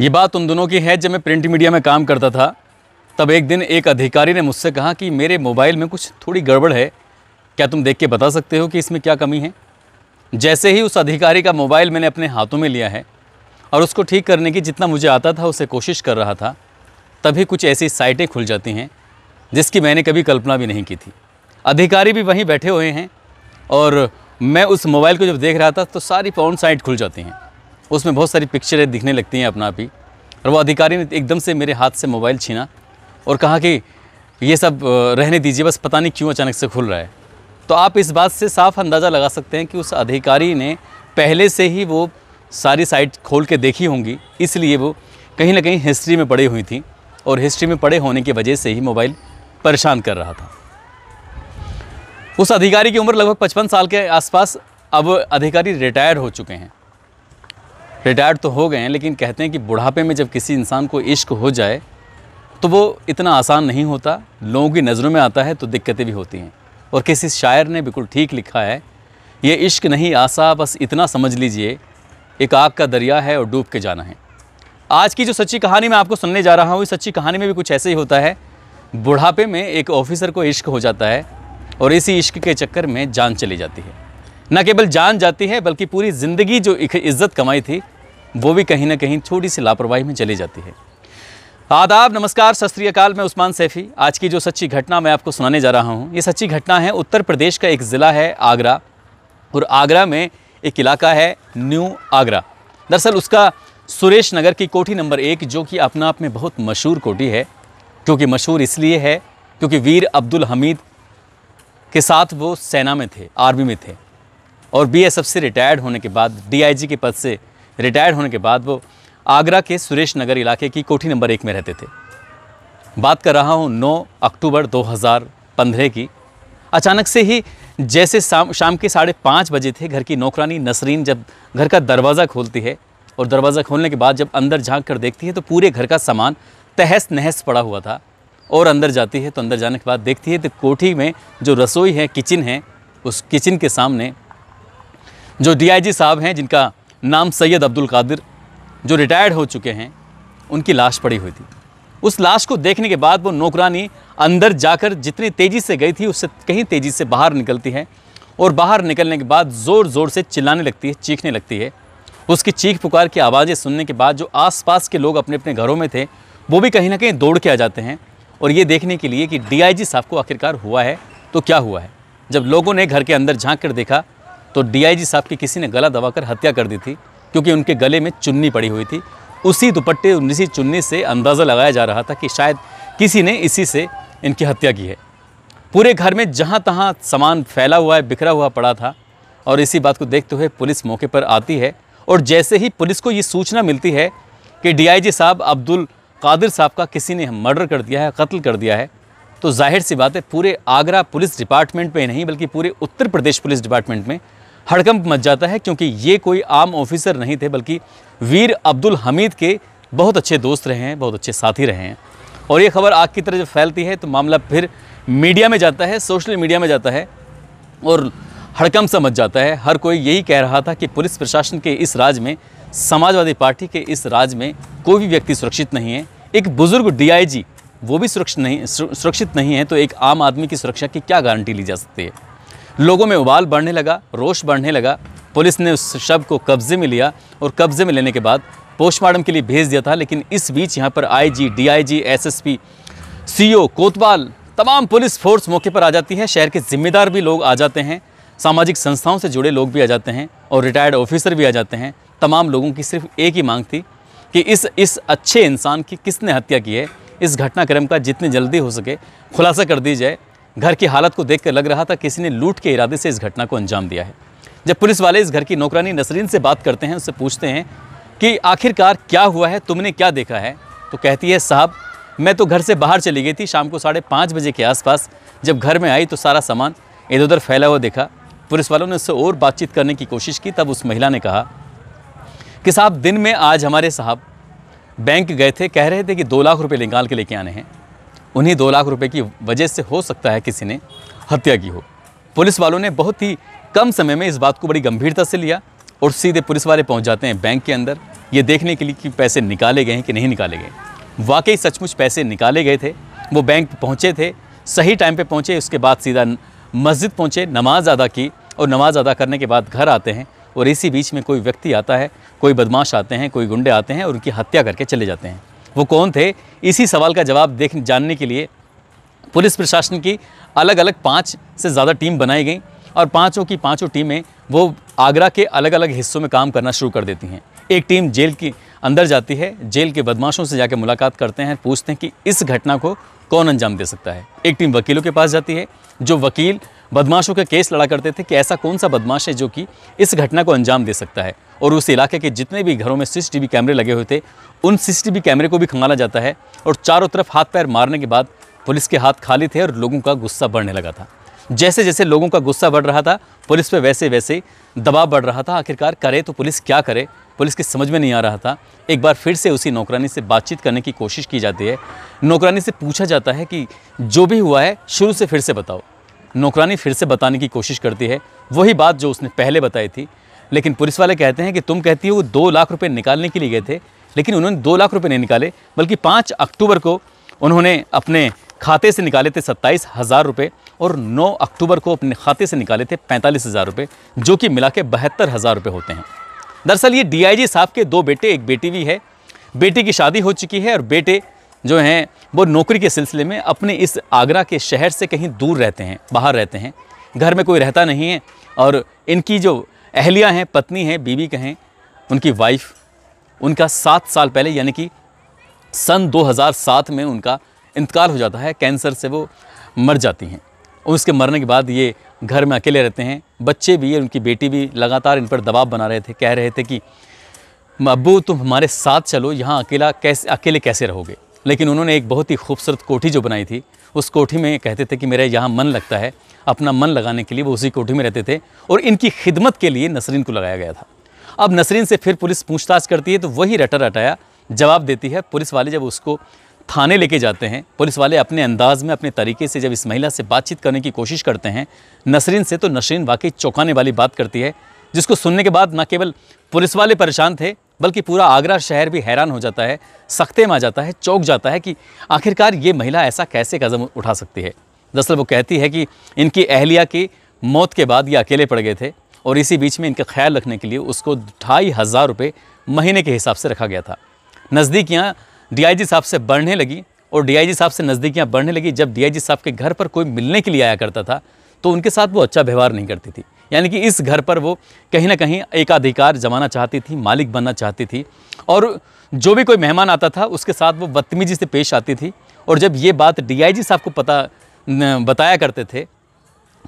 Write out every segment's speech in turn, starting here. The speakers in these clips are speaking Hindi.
ये बात उन दोनों की है जब मैं प्रिंट मीडिया में काम करता था तब एक दिन एक अधिकारी ने मुझसे कहा कि मेरे मोबाइल में कुछ थोड़ी गड़बड़ है क्या तुम देख के बता सकते हो कि इसमें क्या कमी है जैसे ही उस अधिकारी का मोबाइल मैंने अपने हाथों में लिया है और उसको ठीक करने की जितना मुझे आता था उसे कोशिश कर रहा था तभी कुछ ऐसी साइटें खुल जाती हैं जिसकी मैंने कभी कल्पना भी नहीं की थी अधिकारी भी वहीं बैठे हुए हैं और मैं उस मोबाइल को जब देख रहा था तो सारी पौन साइट खुल जाती हैं उसमें बहुत सारी पिक्चरें दिखने लगती हैं अपना आप ही और वो अधिकारी ने एकदम से मेरे हाथ से मोबाइल छीना और कहा कि ये सब रहने दीजिए बस पता नहीं क्यों अचानक से खुल रहा है तो आप इस बात से साफ अंदाज़ा लगा सकते हैं कि उस अधिकारी ने पहले से ही वो सारी साइट खोल के देखी होंगी इसलिए वो कहीं ना कहीं हिस्ट्री में पड़ी हुई थी और हिस्ट्री में पड़े होने की वजह से ही मोबाइल परेशान कर रहा था उस अधिकारी की उम्र लगभग 55 साल के आसपास अब अधिकारी रिटायर हो चुके हैं रिटायर्ड तो हो गए हैं लेकिन कहते हैं कि बुढ़ापे में जब किसी इंसान को इश्क हो जाए तो वो इतना आसान नहीं होता लोगों की नज़रों में आता है तो दिक्कतें भी होती हैं और किसी शायर ने बिल्कुल ठीक लिखा है ये इश्क नहीं आसा बस इतना समझ लीजिए एक आग का दरिया है और डूब के जाना है आज की जो सच्ची कहानी मैं आपको सुनने जा रहा हूँ इस सच्ची कहानी में भी कुछ ऐसे ही होता है बुढ़ापे में एक ऑफिसर को इश्क हो जाता है और इसी इश्क के चक्कर में जान चली जाती है न केवल जान जाती है बल्कि पूरी ज़िंदगी जो इज्जत कमाई थी वो भी कहीं ना कहीं थोड़ी सी लापरवाही में चली जाती है आदाब नमस्कार सत मैं उस्मान सैफ़ी आज की जो सच्ची घटना मैं आपको सुनाने जा रहा हूँ ये सच्ची घटना है उत्तर प्रदेश का एक ज़िला है आगरा और आगरा में एक इलाका है न्यू आगरा दरअसल उसका सुरेश नगर की कोठी नंबर एक जो कि अपने आप में बहुत मशहूर कोठी है क्योंकि मशहूर इसलिए है क्योंकि वीर अब्दुल हमीद के साथ वो सेना में थे आर्मी में थे और बीएसएफ से रिटायर्ड होने के बाद डीआईजी के पद से रिटायर्ड होने के बाद वो आगरा के सुरेश नगर इलाके की कोठी नंबर एक में रहते थे बात कर रहा हूँ 9 अक्टूबर 2015 की अचानक से ही जैसे शाम शाम के साढ़े पाँच बजे थे घर की नौकरानी नसरीन जब घर का दरवाज़ा खोलती है और दरवाज़ा खोलने के बाद जब अंदर झांक कर देखती है तो पूरे घर का सामान तहस नहस पड़ा हुआ था और अंदर जाती है तो अंदर जाने के बाद देखती है तो कोठी में जो रसोई है किचन है उस किचन के सामने जो डीआईजी साहब हैं जिनका नाम सैयद अब्दुल कादिर जो रिटायर्ड हो चुके हैं उनकी लाश पड़ी हुई थी उस लाश को देखने के बाद वो नौकरानी अंदर जाकर जितनी तेज़ी से गई थी उससे कहीं तेज़ी से बाहर निकलती है और बाहर निकलने के बाद ज़ोर ज़ोर से चिल्लाने लगती है चीखने लगती है उसकी चीख पुकार की आवाज़ें सुनने के बाद जो आसपास के लोग अपने अपने घरों में थे वो भी कहीं ना कहीं दौड़ के आ जाते हैं और ये देखने के लिए कि डीआईजी साहब को आखिरकार हुआ है तो क्या हुआ है जब लोगों ने घर के अंदर झांक कर देखा तो डीआईजी साहब की किसी ने गला दबाकर हत्या कर दी थी क्योंकि उनके गले में चुन्नी पड़ी हुई थी उसी दुपट्टे उसी चुन्नी से अंदाज़ा लगाया जा रहा था कि शायद किसी ने इसी से इनकी हत्या की है पूरे घर में जहाँ तहाँ सामान फैला हुआ है बिखरा हुआ पड़ा था और इसी बात को देखते हुए पुलिस मौके पर आती है और जैसे ही पुलिस को ये सूचना मिलती है कि डीआईजी साहब अब्दुल कादिर साहब का किसी ने मर्डर कर दिया है कत्ल कर दिया है तो जाहिर सी बात है पूरे आगरा पुलिस डिपार्टमेंट में नहीं बल्कि पूरे उत्तर प्रदेश पुलिस डिपार्टमेंट में हड़कंप मच जाता है क्योंकि ये कोई आम ऑफिसर नहीं थे बल्कि वीर अब्दुल हमीद के बहुत अच्छे दोस्त रहे हैं बहुत अच्छे साथी रहे हैं और ये खबर आग की तरह जब फैलती है तो मामला फिर मीडिया में जाता है सोशल मीडिया में जाता है और हड़कम सा मच जाता है हर कोई यही कह रहा था कि पुलिस प्रशासन के इस राज में समाजवादी पार्टी के इस राज में कोई भी व्यक्ति सुरक्षित नहीं है एक बुज़ुर्ग डीआईजी वो भी सुरक्षित नहीं सुरक्षित नहीं है तो एक आम आदमी की सुरक्षा की क्या गारंटी ली जा सकती है लोगों में उबाल बढ़ने लगा रोष बढ़ने लगा पुलिस ने उस शव को कब्जे में लिया और कब्जे में लेने के बाद पोस्टमार्टम के लिए भेज दिया था लेकिन इस बीच यहाँ पर आईजी, डीआईजी, एसएसपी, सीओ, कोतवाल तमाम पुलिस फोर्स मौके पर आ जाती है शहर के जिम्मेदार भी लोग आ जाते हैं सामाजिक संस्थाओं से जुड़े लोग भी आ जाते हैं और रिटायर्ड ऑफिसर भी आ जाते हैं तमाम लोगों की सिर्फ एक ही मांग थी कि इस इस अच्छे इंसान की किसने हत्या की है इस घटनाक्रम का जितनी जल्दी हो सके खुलासा कर दी जाए घर की हालत को देखकर लग रहा था किसी ने लूट के इरादे से इस घटना को अंजाम दिया है जब पुलिस वाले इस घर की नौकरानी नसरीन से बात करते हैं उससे पूछते हैं कि आखिरकार क्या हुआ है तुमने क्या देखा है तो कहती है साहब मैं तो घर से बाहर चली गई थी शाम को साढ़े पाँच बजे के आसपास जब घर में आई तो सारा सामान इधर उधर फैला हुआ देखा पुलिस वालों ने उससे और बातचीत करने की कोशिश की तब उस महिला ने कहा कि साहब दिन में आज हमारे साहब बैंक गए थे कह रहे थे कि दो लाख रुपए निकाल के लेके आने हैं उन्हीं दो लाख रुपए की वजह से हो सकता है किसी ने हत्या की हो पुलिस वालों ने बहुत ही कम समय में इस बात को बड़ी गंभीरता से लिया और सीधे पुलिस वाले पहुंच जाते हैं बैंक के अंदर ये देखने के लिए कि पैसे निकाले गए हैं कि नहीं निकाले गए वाकई सचमुच पैसे निकाले गए थे वो बैंक पहुँचे थे सही टाइम पर पहुँचे उसके बाद सीधा मस्जिद पहुँचे नमाज़ अदा की और नमाज़ अदा करने के बाद घर आते हैं और इसी बीच में कोई व्यक्ति आता है कोई बदमाश आते हैं कोई गुंडे आते हैं और उनकी हत्या करके चले जाते हैं वो कौन थे इसी सवाल का जवाब देख जानने के लिए पुलिस प्रशासन की अलग अलग पाँच से ज़्यादा टीम बनाई गई और पाँचों की पाँचों टीमें वो आगरा के अलग अलग हिस्सों में काम करना शुरू कर देती हैं एक टीम जेल की अंदर जाती है जेल के बदमाशों से जाकर मुलाकात करते हैं पूछते हैं कि इस घटना को कौन अंजाम दे सकता है एक टीम वकीलों के पास जाती है जो वकील बदमाशों के केस लड़ा करते थे कि ऐसा कौन सा बदमाश है जो कि इस घटना को अंजाम दे सकता है और उस इलाके के जितने भी घरों में सीसीटीवी कैमरे लगे हुए थे उन सीसीटीवी कैमरे को भी खंगाला जाता है और चारों तरफ हाथ पैर मारने के बाद पुलिस के हाथ खाली थे और लोगों का गुस्सा बढ़ने लगा था जैसे जैसे लोगों का गुस्सा बढ़ रहा था पुलिस पर वैसे वैसे दबाव बढ़ रहा था आखिरकार करे तो पुलिस क्या करे पुलिस की समझ में नहीं आ रहा था एक बार फिर से उसी नौकरानी से बातचीत करने की कोशिश की जाती है नौकरानी से पूछा जाता है कि जो भी हुआ है शुरू से फिर से बताओ नौकरानी फिर से बताने की कोशिश करती है वही बात जो उसने पहले बताई थी लेकिन पुलिस वाले कहते हैं कि तुम कहती हो वो दो लाख रुपये निकालने के लिए गए थे लेकिन उन्होंने दो लाख रुपये नहीं निकाले बल्कि पाँच अक्टूबर को उन्होंने अपने खाते से निकाले थे सत्ताईस हज़ार रुपये और 9 अक्टूबर को अपने खाते से निकाले थे पैंतालीस हज़ार रुपये जो कि मिला के बहत्तर हज़ार रुपये होते हैं दरअसल ये डीआईजी साहब के दो बेटे एक बेटी भी है बेटी की शादी हो चुकी है और बेटे जो हैं वो नौकरी के सिलसिले में अपने इस आगरा के शहर से कहीं दूर रहते हैं बाहर रहते हैं घर में कोई रहता नहीं है और इनकी जो अहलिया हैं पत्नी हैं बीवी कहें उनकी वाइफ उनका सात साल पहले यानी कि सन 2007 में उनका इंतकाल हो जाता है कैंसर से वो मर जाती हैं उसके मरने के बाद ये घर में अकेले रहते हैं बच्चे भी उनकी बेटी भी लगातार इन पर दबाव बना रहे थे कह रहे थे कि अबू तुम हमारे साथ चलो यहाँ अकेला कैसे अकेले कैसे रहोगे लेकिन उन्होंने एक बहुत ही खूबसूरत कोठी जो बनाई थी उस कोठी में कहते थे कि मेरा यहाँ मन लगता है अपना मन लगाने के लिए वो उसी कोठी में रहते थे और इनकी खिदमत के लिए नसरीन को लगाया गया था अब नसरीन से फिर पुलिस पूछताछ करती है तो वही रटर रटाया जवाब देती है पुलिस वाले जब उसको थाने लेके जाते हैं पुलिस वाले अपने अंदाज में अपने तरीके से जब इस महिला से बातचीत करने की कोशिश करते हैं नसरीन से तो नसरीन वाकई चौंकाने वाली बात करती है जिसको सुनने के बाद न केवल पुलिस वाले परेशान थे बल्कि पूरा आगरा शहर भी हैरान हो जाता है सख्ते में आ जाता है चौंक जाता है कि आखिरकार ये महिला ऐसा कैसे कदम उठा सकती है दरअसल वो कहती है कि इनकी अहलिया की मौत के बाद ये अकेले पड़ गए थे और इसी बीच में इनका ख्याल रखने के लिए उसको ढाई हज़ार रुपये महीने के हिसाब से रखा गया था नज़दीकियाँ डीआईजी साहब से बढ़ने लगी और डीआईजी साहब से नज़दीकियाँ बढ़ने लगी जब डीआईजी साहब के घर पर कोई मिलने के लिए आया करता था तो उनके साथ वो अच्छा व्यवहार नहीं करती थी यानी कि इस घर पर वो कहीं ना कहीं एकाधिकार जमाना चाहती थी मालिक बनना चाहती थी और जो भी कोई मेहमान आता था उसके साथ वो बदतमीजी से पेश आती थी और जब ये बात डीआईजी साहब को पता बताया करते थे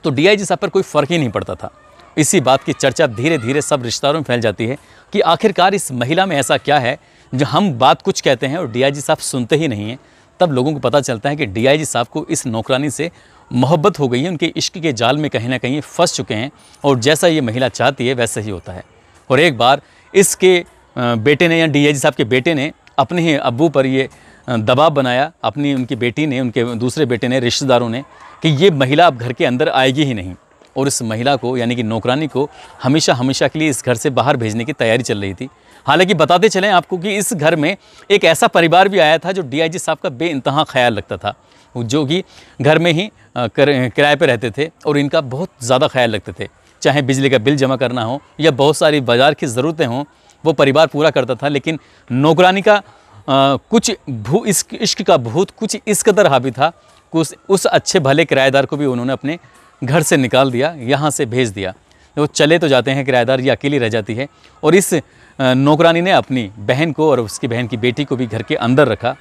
तो डीआईजी साहब पर कोई फ़र्क ही नहीं पड़ता था इसी बात की चर्चा धीरे धीरे सब रिश्तेदारों में फैल जाती है कि आखिरकार इस महिला में ऐसा क्या है जो हम बात कुछ कहते हैं और डीआईजी साहब सुनते ही नहीं हैं तब लोगों को पता चलता है कि डीआईजी साहब को इस नौकरानी से मोहब्बत हो गई है उनके इश्क के जाल में कहीं ना कहीं फंस चुके हैं और जैसा ये महिला चाहती है वैसा ही होता है और एक बार इसके बेटे ने या डीआईजी साहब के बेटे ने अपने ही अबू पर ये दबाव बनाया अपनी उनकी बेटी ने उनके दूसरे बेटे ने रिश्तेदारों ने कि ये महिला अब घर के अंदर आएगी ही नहीं और इस महिला को यानी कि नौकरानी को हमेशा हमेशा के लिए इस घर से बाहर भेजने की तैयारी चल रही थी हालांकि बताते चलें आपको कि इस घर में एक ऐसा परिवार भी आया था जो डीआईजी साहब का बे ख्याल रखता था जो कि घर में ही किराए पर रहते थे और इनका बहुत ज़्यादा ख्याल रखते थे चाहे बिजली का बिल जमा करना हो या बहुत सारी बाज़ार की ज़रूरतें हों वो परिवार पूरा करता था लेकिन नौकरानी का आ, कुछ भू इश्क इश्क का भूत कुछ इस कदर हावी था उस उस अच्छे भले किराएदार को भी उन्होंने अपने घर से निकाल दिया यहाँ से भेज दिया वो चले तो जाते हैं किराएदार ये अकेली रह जाती है और इस नौकरानी ने अपनी बहन को और उसकी बहन की बेटी को भी घर के अंदर रखा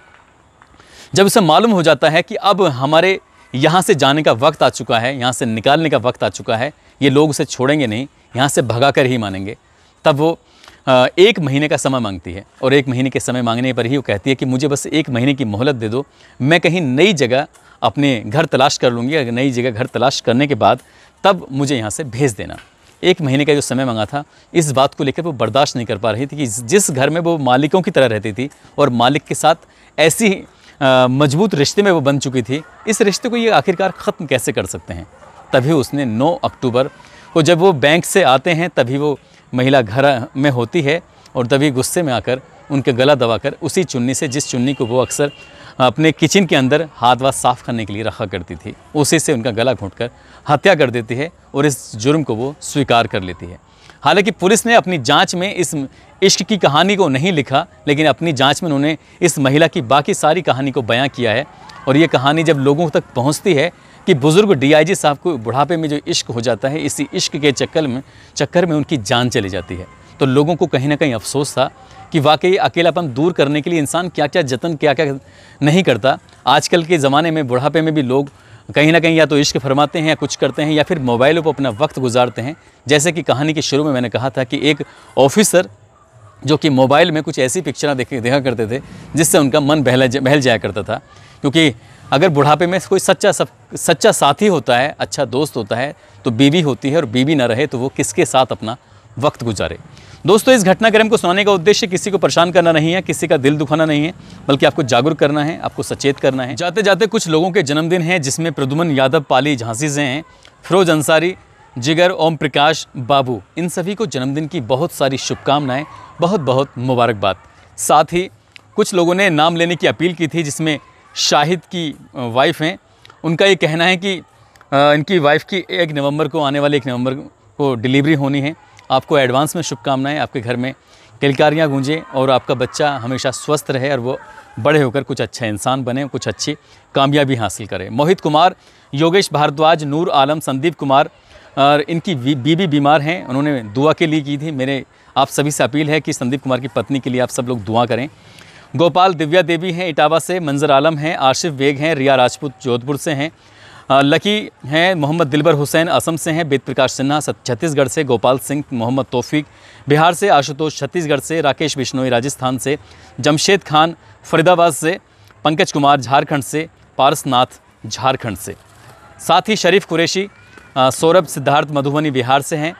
जब उसे मालूम हो जाता है कि अब हमारे यहाँ से जाने का वक्त आ चुका है यहाँ से निकालने का वक्त आ चुका है ये लोग उसे छोड़ेंगे नहीं यहाँ से भगा कर ही मानेंगे तब वो एक महीने का समय मांगती है और एक महीने के समय मांगने पर ही वो कहती है कि मुझे बस एक महीने की मोहलत दे दो मैं कहीं नई जगह अपने घर तलाश कर लूँगी अगर नई जगह घर तलाश करने के बाद तब मुझे यहाँ से भेज देना एक महीने का जो समय मांगा था इस बात को लेकर वो बर्दाश्त नहीं कर पा रही थी कि जिस घर में वो मालिकों की तरह रहती थी और मालिक के साथ ऐसी मजबूत रिश्ते में वो बन चुकी थी इस रिश्ते को ये आखिरकार ख़त्म कैसे कर सकते हैं तभी उसने 9 अक्टूबर को जब वो बैंक से आते हैं तभी वो महिला घर में होती है और तभी गुस्से में आकर उनके गला दबाकर उसी चुन्नी से जिस चुन्नी को वो अक्सर अपने किचन के अंदर हाथ वाथ साफ़ करने के लिए रखा करती थी उसी से उनका गला घोंट हत्या कर देती है और इस जुर्म को वो स्वीकार कर लेती है हालांकि पुलिस ने अपनी जांच में इस इश्क की कहानी को नहीं लिखा लेकिन अपनी जांच में उन्होंने इस महिला की बाकी सारी कहानी को बयां किया है और ये कहानी जब लोगों तक पहुंचती है कि बुज़ुर्ग डीआईजी साहब को बुढ़ापे में जो इश्क हो जाता है इसी इश्क के चक्कर में चक्कर में उनकी जान चली जाती है तो लोगों को कहीं ना कहीं अफसोस था कि वाकई अकेलापन दूर करने के लिए इंसान क्या क्या जतन क्या क्या नहीं करता आजकल के ज़माने में बुढ़ापे में भी लोग कहीं ना कहीं या तो इश्क फरमाते हैं या कुछ करते हैं या फिर मोबाइलों पर अपना वक्त गुजारते हैं जैसे कि कहानी के शुरू में मैंने कहा था कि एक ऑफिसर जो कि मोबाइल में कुछ ऐसी पिक्चर देख देखा करते थे जिससे उनका मन बहला बहल जाया करता था क्योंकि अगर बुढ़ापे में कोई सच्चा सब सच्चा साथी होता है अच्छा दोस्त होता है तो बीवी होती है और बीवी ना रहे तो वो किसके साथ अपना वक्त गुजारे दोस्तों इस घटनाक्रम को सुनाने का उद्देश्य किसी को परेशान करना नहीं है किसी का दिल दुखाना नहीं है बल्कि आपको जागरूक करना है आपको सचेत करना है जाते जाते कुछ लोगों के जन्मदिन हैं जिसमें प्रदुमन यादव पाली झांसी से हैं फिरोज अंसारी जिगर ओम प्रकाश बाबू इन सभी को जन्मदिन की बहुत सारी शुभकामनाएँ बहुत बहुत मुबारकबाद साथ ही कुछ लोगों ने नाम लेने की अपील की थी जिसमें शाहिद की वाइफ़ हैं उनका ये कहना है कि इनकी वाइफ़ की एक नवंबर को आने वाले एक नवंबर को डिलीवरी होनी है आपको एडवांस में शुभकामनाएँ आपके घर में किलकारियाँ गूंजें और आपका बच्चा हमेशा स्वस्थ रहे और वो बड़े होकर कुछ अच्छा इंसान बने कुछ अच्छी कामयाबी हासिल करें मोहित कुमार योगेश भारद्वाज नूर आलम संदीप कुमार और इनकी बीबी बीमार हैं उन्होंने दुआ के लिए की थी मेरे आप सभी से अपील है कि संदीप कुमार की पत्नी के लिए आप सब लोग दुआ करें गोपाल दिव्या देवी हैं इटावा से मंजर आलम हैं आशिफ बेग हैं रिया राजपूत जोधपुर से हैं लकी हैं मोहम्मद दिलबर हुसैन असम से हैं वेद प्रकाश सिन्हा छत्तीसगढ़ से गोपाल सिंह मोहम्मद तोफीक बिहार से आशुतोष छत्तीसगढ़ से राकेश बिश्नोई राजस्थान से जमशेद खान फरीदाबाद से पंकज कुमार झारखंड से पारसनाथ झारखंड से साथ ही शरीफ कुरेशी सौरभ सिद्धार्थ मधुबनी बिहार से हैं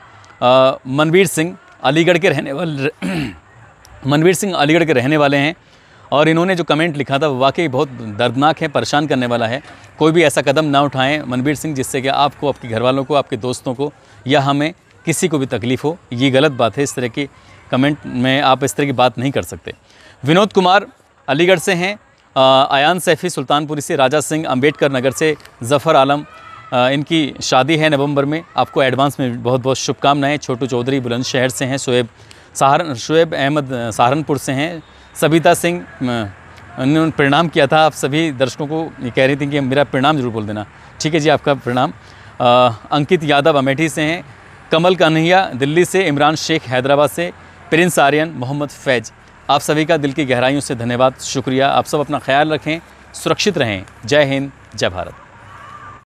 मनवीर सिंह अलीगढ़ के रहने वाले मनवीर सिंह अलीगढ़ के रहने वाले हैं और इन्होंने जो कमेंट लिखा था वाकई बहुत दर्दनाक है परेशान करने वाला है कोई भी ऐसा कदम ना उठाएं मनबीर सिंह जिससे कि आपको आपके घर वालों को आपके दोस्तों को या हमें किसी को भी तकलीफ़ हो ये गलत बात है इस तरह की कमेंट में आप इस तरह की बात नहीं कर सकते विनोद कुमार अलीगढ़ से हैं आयान सैफ़ी सुल्तानपुरी से राजा सिंह अम्बेडकर नगर से ज़फ़र आलम आ, इनकी शादी है नवंबर में आपको एडवांस में बहुत बहुत शुभकामनाएं छोटू चौधरी बुलंदशहर से हैं शुएब सहारन शुएब अहमद सहारनपुर से हैं सबिता सिंह उन्होंने प्रणाम किया था आप सभी दर्शकों को ये कह रही थी कि मेरा प्रणाम जरूर बोल देना ठीक है जी आपका प्रणाम अंकित यादव अमेठी से हैं कमल कन्हैया दिल्ली से इमरान शेख हैदराबाद से प्रिंस आर्यन मोहम्मद फैज आप सभी का दिल की गहराइयों से धन्यवाद शुक्रिया आप सब अपना ख्याल रखें सुरक्षित रहें जय हिंद जय भारत